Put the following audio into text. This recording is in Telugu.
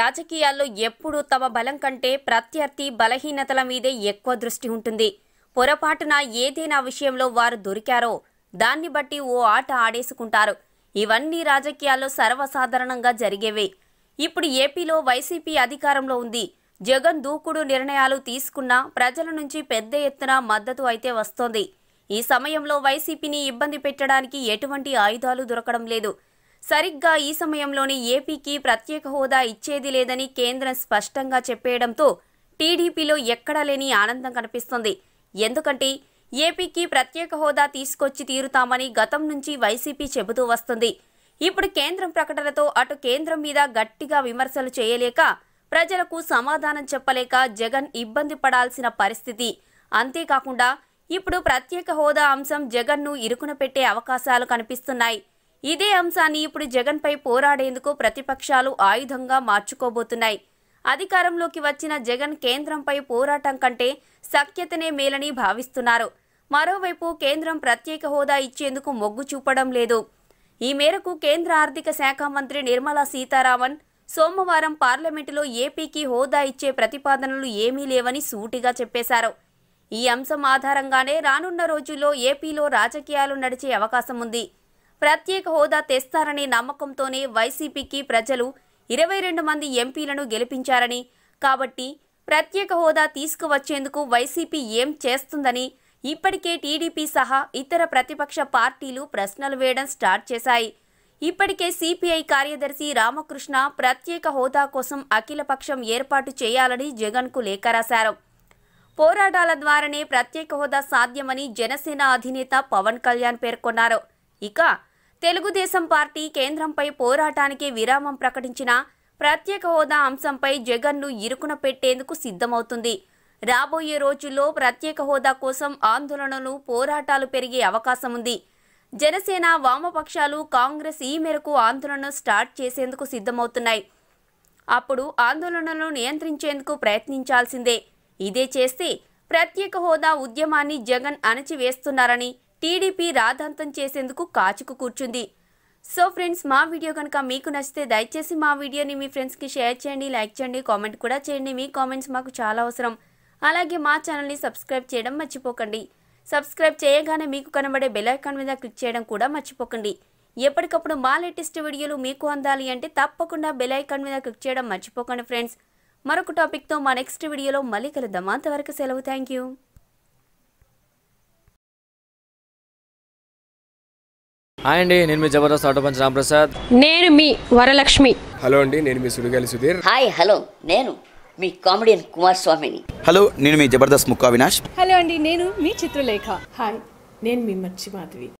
రాజకీయాల్లో ఎప్పుడూ తమ బలం కంటే ప్రత్యర్థి బలహీనతల మీదే ఎక్కువ దృష్టి ఉంటుంది పొరపాటున ఏదైనా విషయంలో వారు దొరికారో దాన్ని బట్టి ఓ ఆట ఆడేసుకుంటారు ఇవన్నీ రాజకీయాల్లో సర్వసాధారణంగా జరిగేవే ఇప్పుడు ఏపీలో వైసీపీ అధికారంలో ఉంది జగన్ దూకుడు నిర్ణయాలు తీసుకున్నా ప్రజల నుంచి పెద్ద ఎత్తున మద్దతు అయితే వస్తోంది ఈ సమయంలో వైసీపీని ఇబ్బంది పెట్టడానికి ఎటువంటి ఆయుధాలు దొరకడం లేదు సరిగ్గా ఈ సమయంలోనే ఏపీకి ప్రత్యేక హోదా ఇచ్చేది లేదని కేంద్రం స్పష్టంగా చెప్పేయడంతో టీడీపీలో ఎక్కడా లేని ఆనందం కనిపిస్తుంది ఎందుకంటే ఏపీకి ప్రత్యేక హోదా తీసుకొచ్చి తీరుతామని గతం నుంచి వైసీపీ చెబుతూ వస్తుంది ఇప్పుడు కేంద్రం ప్రకటనతో అటు కేంద్రం మీద గట్టిగా విమర్శలు చేయలేక ప్రజలకు సమాధానం చెప్పలేక జగన్ ఇబ్బంది పడాల్సిన పరిస్థితి అంతేకాకుండా ఇప్పుడు ప్రత్యేక హోదా అంశం జగన్ను ఇరుకున పెట్టే అవకాశాలు కనిపిస్తున్నాయి ఇదే అంశాన్ని ఇప్పుడు జగన్పై పోరాడేందుకు ప్రతిపక్షాలు ఆయుధంగా మార్చుకోబోతున్నాయి అధికారంలోకి వచ్చిన జగన్ కేంద్రంపై పోరాటం కంటే సఖ్యతనే మేలని భావిస్తున్నారు మరోవైపు కేంద్రం ప్రత్యేక హోదా ఇచ్చేందుకు మొగ్గు చూపడం లేదు ఈ మేరకు కేంద్ర ఆర్థిక శాఖ మంత్రి నిర్మలా సీతారామన్ సోమవారం పార్లమెంటులో ఏపీకి హోదా ఇచ్చే ప్రతిపాదనలు ఏమీ లేవని సూటిగా చెప్పేశారు ఈ అంశం ఆధారంగానే రానున్న రోజుల్లో ఏపీలో రాజకీయాలు నడిచే అవకాశం ఉంది ప్రత్యేక హోదా తెస్తారనే నమ్మకంతోనే వైసీపీకి ప్రజలు ఇరవై రెండు మంది ఎంపీలను గెలిపించారని కాబట్టి ప్రత్యేక హోదా తీసుకువచ్చేందుకు వైసీపీ ఏం చేస్తుందని ఇప్పటికే టీడీపీ సహా ఇతర ప్రతిపక్ష పార్టీలు ప్రశ్నలు వేయడం స్టార్ట్ చేశాయి ఇప్పటికే సిపిఐ కార్యదర్శి రామకృష్ణ ప్రత్యేక హోదా కోసం అఖిలపక్షం ఏర్పాటు చేయాలని జగన్కు లేఖ రాశారు పోరాటాల ద్వారానే ప్రత్యేక హోదా సాధ్యమని జనసేన అధినేత పవన్ కళ్యాణ్ పేర్కొన్నారు ఇక తెలుగుదేశం పార్టీ కేంద్రంపై పోరాటానికి విరామం ప్రకటించిన ప్రత్యేక హోదా అంశంపై జగన్ను ఇరుకున పెట్టేందుకు సిద్ధమవుతుంది రాబోయే రోజుల్లో ప్రత్యేక హోదా కోసం ఆందోళనలు పోరాటాలు పెరిగే అవకాశం ఉంది జనసేన వామపక్షాలు కాంగ్రెస్ ఈ మేరకు ఆందోళన స్టార్ట్ చేసేందుకు సిద్ధమవుతున్నాయి అప్పుడు ఆందోళనను నియంత్రించేందుకు ప్రయత్నించాల్సిందే ఇదే చేస్తే ప్రత్యేక హోదా ఉద్యమాన్ని జగన్ అణచివేస్తున్నారని టీడీపీ రాధాంతం చేసేందుకు కాచుకు కూర్చుంది సో ఫ్రెండ్స్ మా వీడియో కనుక మీకు నచ్చితే దయచేసి మా వీడియోని మీ ఫ్రెండ్స్కి షేర్ చేయండి లైక్ చేయండి కామెంట్ కూడా చేయండి మీ కామెంట్స్ మాకు చాలా అవసరం అలాగే మా ఛానల్ని సబ్స్క్రైబ్ చేయడం మర్చిపోకండి సబ్స్క్రైబ్ చేయగానే మీకు కనబడే బెల్లైకాన్ మీద క్లిక్ చేయడం కూడా మర్చిపోకండి ఎప్పటికప్పుడు మా లేటెస్ట్ వీడియోలు మీకు అందాలి అంటే తప్పకుండా బెల్ మీద క్లిక్ చేయడం మర్చిపోకండి ఫ్రెండ్స్ మరొక టాపిక్తో మా నెక్స్ట్ వీడియోలో మళ్ళీ కలుద్దాం అంతవరకు సెలవు థ్యాంక్ యూ హాయ్ అండి నేను మీ జబర్దస్త్ ఆటో పంచ్ రామప్రసాద్ నేను మీ వరలక్ష్మి హలో అండి నేను మీ సుడిగాలి సుధీర్ హాయ్ హలో నేను మీ కామెడియన్ కుమార్ స్వామిని హలో నేను మీ జబర్దస్త్ ముక్కా వినాష్ హలో అండి నేను మీ చిత్రలేఖ హాయ్ నేను మీ మర్చి మాధవి